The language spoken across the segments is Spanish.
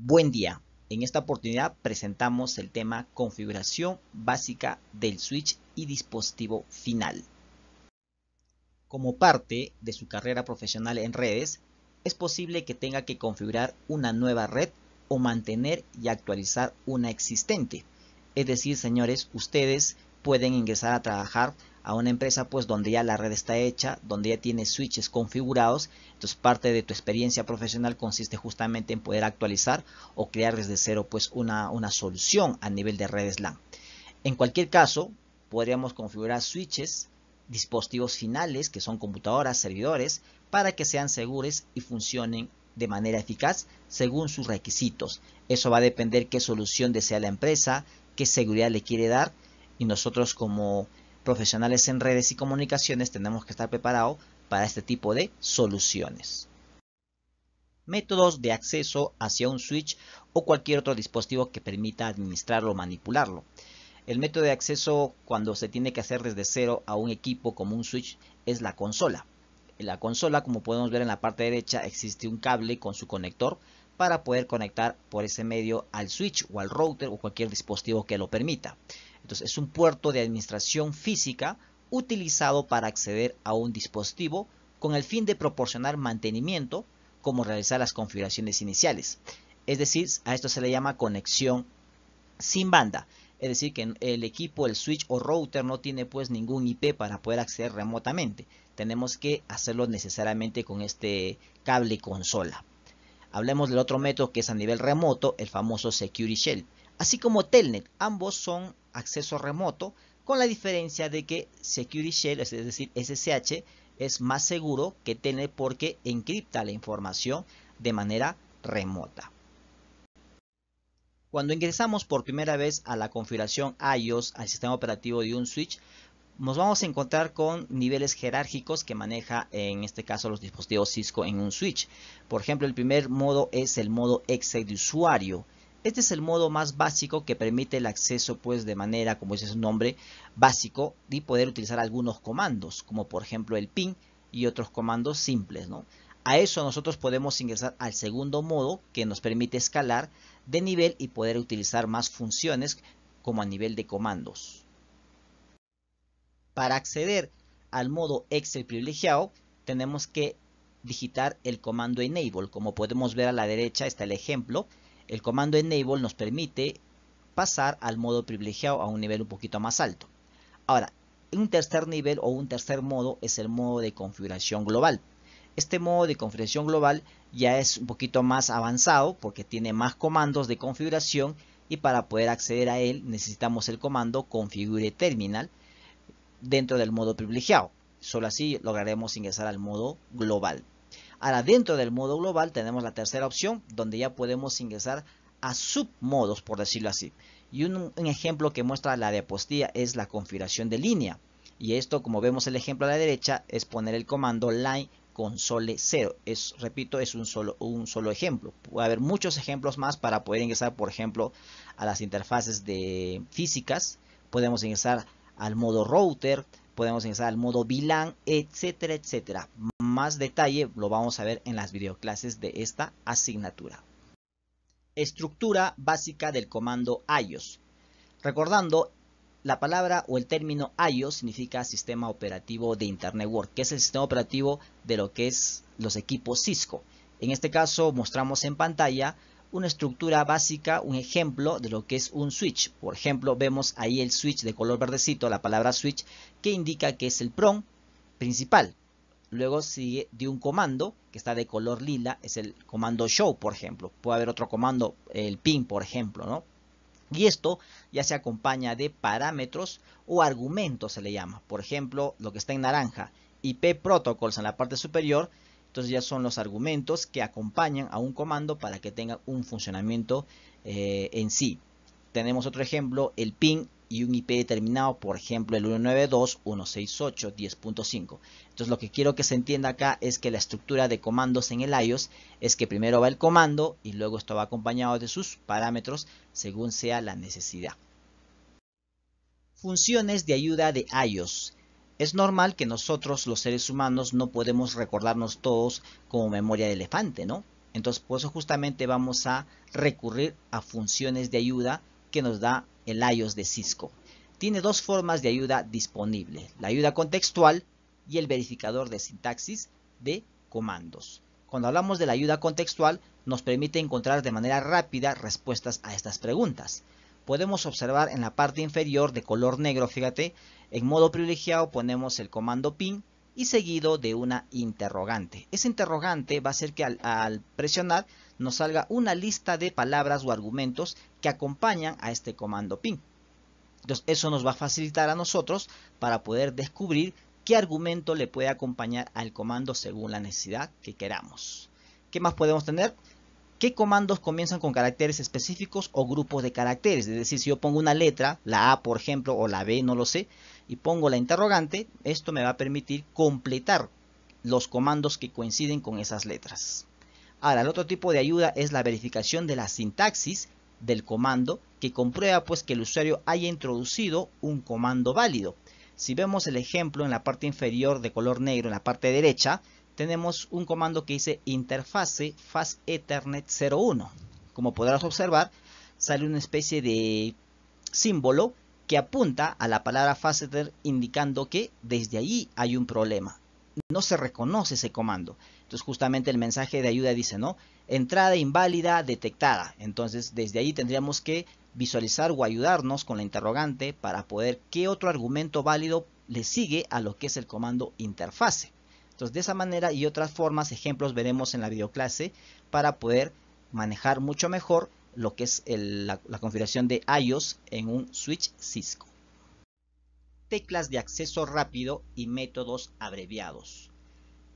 Buen día. En esta oportunidad presentamos el tema configuración básica del switch y dispositivo final. Como parte de su carrera profesional en redes, es posible que tenga que configurar una nueva red o mantener y actualizar una existente. Es decir, señores, ustedes pueden ingresar a trabajar a una empresa pues donde ya la red está hecha, donde ya tiene switches configurados, entonces parte de tu experiencia profesional consiste justamente en poder actualizar o crear desde cero pues una, una solución a nivel de redes LAN. En cualquier caso, podríamos configurar switches, dispositivos finales que son computadoras, servidores, para que sean seguros y funcionen de manera eficaz según sus requisitos. Eso va a depender qué solución desea la empresa, qué seguridad le quiere dar y nosotros como profesionales en redes y comunicaciones tenemos que estar preparados para este tipo de soluciones. Métodos de acceso hacia un switch o cualquier otro dispositivo que permita administrarlo o manipularlo. El método de acceso cuando se tiene que hacer desde cero a un equipo como un switch es la consola. En la consola, como podemos ver en la parte derecha, existe un cable con su conector para poder conectar por ese medio al switch o al router o cualquier dispositivo que lo permita es un puerto de administración física utilizado para acceder a un dispositivo con el fin de proporcionar mantenimiento como realizar las configuraciones iniciales. Es decir, a esto se le llama conexión sin banda. Es decir, que el equipo, el switch o router no tiene pues ningún IP para poder acceder remotamente. Tenemos que hacerlo necesariamente con este cable consola. Hablemos del otro método que es a nivel remoto, el famoso Security Shell. Así como Telnet, ambos son acceso remoto, con la diferencia de que Security Shell, es decir, SSH, es más seguro que tener porque encripta la información de manera remota. Cuando ingresamos por primera vez a la configuración iOS, al sistema operativo de un switch, nos vamos a encontrar con niveles jerárquicos que maneja en este caso los dispositivos Cisco en un switch. Por ejemplo, el primer modo es el modo Excel de usuario este es el modo más básico que permite el acceso pues de manera, como dice su nombre, básico y poder utilizar algunos comandos, como por ejemplo el ping y otros comandos simples, ¿no? A eso nosotros podemos ingresar al segundo modo que nos permite escalar de nivel y poder utilizar más funciones como a nivel de comandos. Para acceder al modo Excel privilegiado tenemos que digitar el comando Enable. Como podemos ver a la derecha está el ejemplo el comando enable nos permite pasar al modo privilegiado a un nivel un poquito más alto. Ahora, un tercer nivel o un tercer modo es el modo de configuración global. Este modo de configuración global ya es un poquito más avanzado porque tiene más comandos de configuración y para poder acceder a él necesitamos el comando configure terminal dentro del modo privilegiado. Solo así lograremos ingresar al modo global. Ahora dentro del modo global tenemos la tercera opción donde ya podemos ingresar a submodos por decirlo así. Y un, ejemplo que muestra la diapositiva es la configuración de línea. Y esto como vemos el ejemplo a la derecha es poner el comando line console 0. Es, repito, es un solo, un solo ejemplo. Puede haber muchos ejemplos más para poder ingresar, por ejemplo, a las interfaces de físicas. Podemos ingresar al modo router, podemos ingresar al modo VLAN, etcétera, etcétera más detalle lo vamos a ver en las videoclases de esta asignatura. Estructura básica del comando IOS. Recordando, la palabra o el término IOS significa Sistema Operativo de Internet Work, que es el sistema operativo de lo que es los equipos Cisco. En este caso mostramos en pantalla una estructura básica, un ejemplo de lo que es un switch. Por ejemplo, vemos ahí el switch de color verdecito, la palabra switch, que indica que es el PROM principal. Luego sigue de un comando que está de color lila, es el comando show, por ejemplo. Puede haber otro comando, el pin, por ejemplo, ¿no? Y esto ya se acompaña de parámetros o argumentos, se le llama. Por ejemplo, lo que está en naranja, IP protocols en la parte superior. Entonces ya son los argumentos que acompañan a un comando para que tenga un funcionamiento eh, en sí. Tenemos otro ejemplo, el pin y un IP determinado, por ejemplo el 192.168.10.5 Entonces lo que quiero que se entienda acá es que la estructura de comandos en el iOS es que primero va el comando y luego esto va acompañado de sus parámetros según sea la necesidad. Funciones de ayuda de iOS. Es normal que nosotros los seres humanos no podemos recordarnos todos como memoria de elefante, ¿no? Entonces por eso justamente vamos a recurrir a funciones de ayuda que nos da el iOS de Cisco. Tiene dos formas de ayuda disponible, la ayuda contextual y el verificador de sintaxis de comandos. Cuando hablamos de la ayuda contextual, nos permite encontrar de manera rápida respuestas a estas preguntas. Podemos observar en la parte inferior de color negro, fíjate, en modo privilegiado ponemos el comando pin y seguido de una interrogante. Esa interrogante va a ser que al, al presionar nos salga una lista de palabras o argumentos que acompañan a este comando ping. Entonces eso nos va a facilitar a nosotros para poder descubrir qué argumento le puede acompañar al comando según la necesidad que queramos. ¿Qué más podemos tener? ¿Qué comandos comienzan con caracteres específicos o grupos de caracteres? Es decir, si yo pongo una letra, la A por ejemplo, o la B, no lo sé, y pongo la interrogante, esto me va a permitir completar los comandos que coinciden con esas letras. Ahora, el otro tipo de ayuda es la verificación de la sintaxis del comando que comprueba pues que el usuario haya introducido un comando válido. Si vemos el ejemplo en la parte inferior de color negro, en la parte derecha, tenemos un comando que dice interfase fast ethernet 01. Como podrás observar, sale una especie de símbolo que apunta a la palabra faceter indicando que desde allí hay un problema. No se reconoce ese comando. Entonces justamente el mensaje de ayuda dice, ¿no? Entrada inválida detectada. Entonces desde ahí tendríamos que visualizar o ayudarnos con la interrogante para poder qué otro argumento válido le sigue a lo que es el comando interfase. Entonces de esa manera y otras formas, ejemplos veremos en la videoclase para poder manejar mucho mejor lo que es la, configuración de iOS en un switch Cisco. Teclas de acceso rápido y métodos abreviados.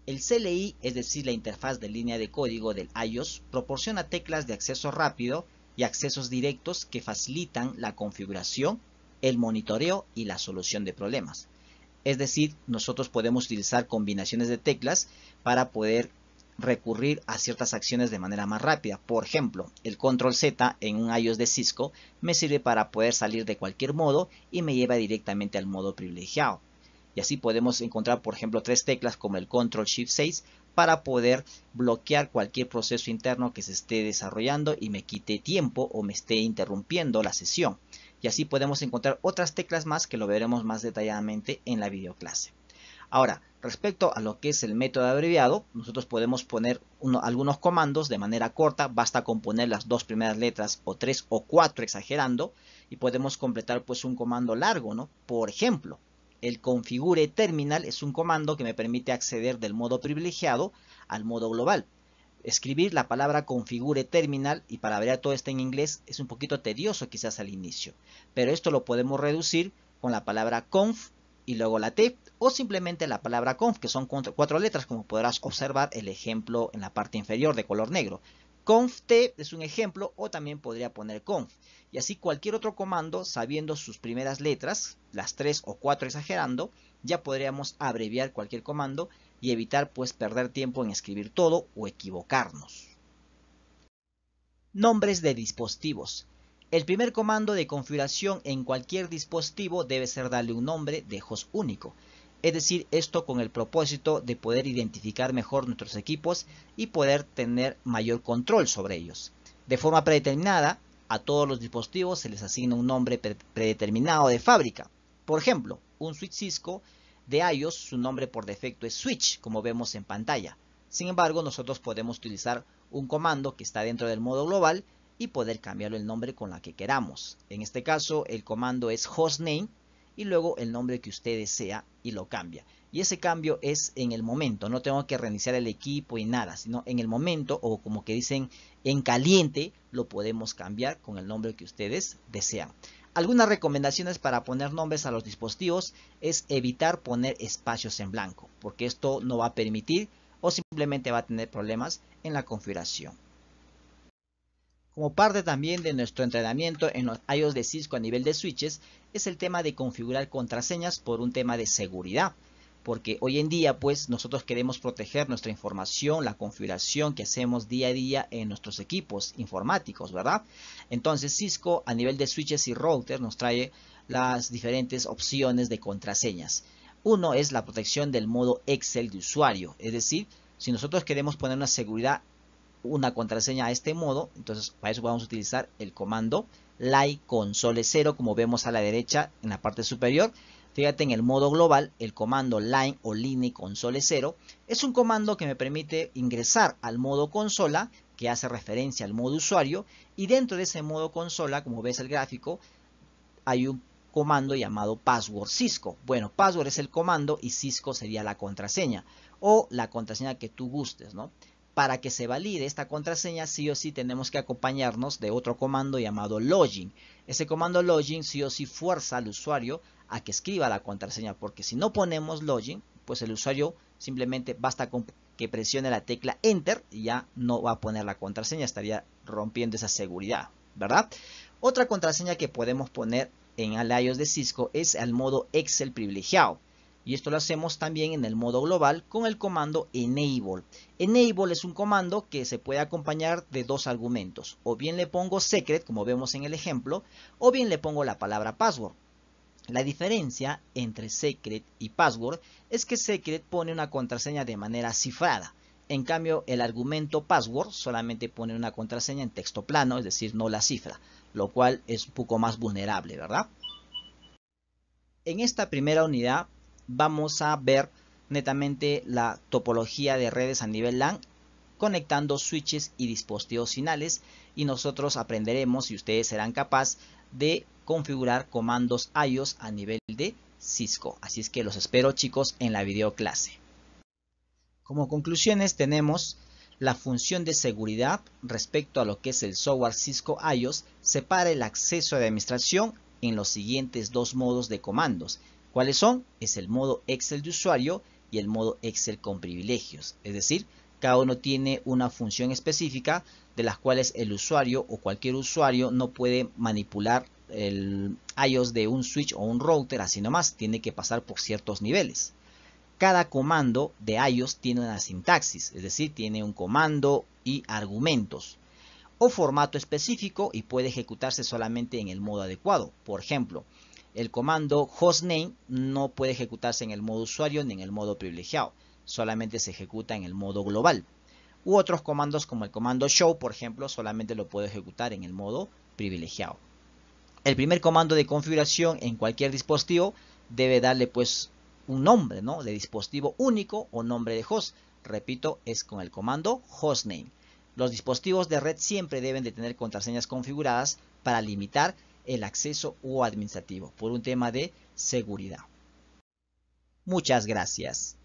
El CLI, es decir, la interfaz de línea de código del iOS, proporciona teclas de acceso rápido y accesos directos que facilitan la configuración, el monitoreo y la solución de problemas. Es decir, nosotros podemos utilizar combinaciones de teclas para poder recurrir a ciertas acciones de manera más rápida. Por ejemplo, el control Z en un iOS de Cisco me sirve para poder salir de cualquier modo y me lleva directamente al modo privilegiado. Y así podemos encontrar, por ejemplo, tres teclas como el control shift 6 para poder bloquear cualquier proceso interno que se esté desarrollando y me quite tiempo o me esté interrumpiendo la sesión. Y así podemos encontrar otras teclas más que lo veremos más detalladamente en la videoclase. Ahora, respecto a lo que es el método abreviado, nosotros podemos poner algunos comandos de manera corta, basta con poner las dos primeras letras o tres o cuatro exagerando y podemos completar pues un comando largo, ¿no? Por ejemplo, el configure terminal es un comando que me permite acceder del modo privilegiado al modo global. Escribir la palabra configure terminal y para ver todo esto en inglés es un poquito tedioso quizás al inicio, pero esto lo podemos reducir con la palabra conf y luego la T o simplemente la palabra conf, que son cuatro letras, como podrás observar el ejemplo en la parte inferior de color negro. T es un ejemplo o también podría poner conf. Y así cualquier otro comando, sabiendo sus primeras letras, las tres o cuatro exagerando, ya podríamos abreviar cualquier comando y evitar pues perder tiempo en escribir todo o equivocarnos. Nombres de dispositivos. El primer comando de configuración en cualquier dispositivo debe ser darle un nombre de host único. Es decir, esto con el propósito de poder identificar mejor nuestros equipos y poder tener mayor control sobre ellos. De forma predeterminada, a todos los dispositivos se les asigna un nombre predeterminado de fábrica. Por ejemplo, un switch Cisco de iOS, su nombre por defecto es switch, como vemos en pantalla. Sin embargo, nosotros podemos utilizar un comando que está dentro del modo global y poder cambiarlo el nombre con la que queramos. En este caso, el comando es hostname y luego el nombre que usted desea y lo cambia. Y ese cambio es en el momento, no tengo que reiniciar el equipo y nada, sino en el momento o como que dicen en caliente lo podemos cambiar con el nombre que ustedes desean. Algunas recomendaciones para poner nombres a los dispositivos es evitar poner espacios en blanco, porque esto no va a permitir o simplemente va a tener problemas en la configuración. Como parte también de nuestro entrenamiento en los iOS de Cisco a nivel de switches, es el tema de configurar contraseñas por un tema de seguridad. Porque hoy en día, pues, nosotros queremos proteger nuestra información, la configuración que hacemos día a día en nuestros equipos informáticos, ¿verdad? Entonces, Cisco a nivel de switches y routers nos trae las diferentes opciones de contraseñas. Uno es la protección del modo Excel de usuario, es decir, si nosotros queremos poner una seguridad una contraseña a este modo, entonces para eso vamos a utilizar el comando line console 0 como vemos a la derecha en la parte superior. Fíjate en el modo global, el comando line o line console 0 es un comando que me permite ingresar al modo consola que hace referencia al modo usuario y dentro de ese modo consola, como ves el gráfico, hay un comando llamado password Cisco. Bueno, password es el comando y Cisco sería la contraseña o la contraseña que tú gustes, ¿no? para que se valide esta contraseña sí o sí tenemos que acompañarnos de otro comando llamado login. Ese comando login sí o sí fuerza al usuario a que escriba la contraseña porque si no ponemos login, pues el usuario simplemente basta con que presione la tecla enter y ya no va a poner la contraseña, estaría rompiendo esa seguridad, ¿verdad? Otra contraseña que podemos poner en alias de Cisco es el modo Excel privilegiado y esto lo hacemos también en el modo global con el comando enable. Enable es un comando que se puede acompañar de dos argumentos, o bien le pongo secret como vemos en el ejemplo, o bien le pongo la palabra password. La diferencia entre secret y password es que secret pone una contraseña de manera cifrada. En cambio, el argumento password solamente pone una contraseña en texto plano, es decir, no la cifra, lo cual es un poco más vulnerable, ¿verdad? En esta primera unidad vamos a ver netamente la topología de redes a nivel LAN conectando switches y dispositivos finales y nosotros aprenderemos si ustedes serán capaces de configurar comandos IOS a nivel de Cisco. Así es que los espero chicos en la videoclase. Como conclusiones tenemos la función de seguridad respecto a lo que es el software Cisco IOS separa el acceso de administración en los siguientes dos modos de comandos ¿Cuáles son? Es el modo Excel de usuario y el modo Excel con privilegios. Es decir, cada uno tiene una función específica de las cuales el usuario o cualquier usuario no puede manipular el iOS de un switch o un router así nomás, tiene que pasar por ciertos niveles. Cada comando de iOS tiene una sintaxis, es decir, tiene un comando y argumentos o formato específico y puede ejecutarse solamente en el modo adecuado. Por ejemplo, el comando hostname no puede ejecutarse en el modo usuario ni en el modo privilegiado, solamente se ejecuta en el modo global. U otros comandos como el comando show, por ejemplo, solamente lo puedo ejecutar en el modo privilegiado. El primer comando de configuración en cualquier dispositivo debe darle pues un nombre, ¿no? De dispositivo único o nombre de host. Repito, es con el comando hostname. Los dispositivos de red siempre deben de tener contraseñas configuradas para limitar el acceso o administrativo, por un tema de seguridad. Muchas gracias.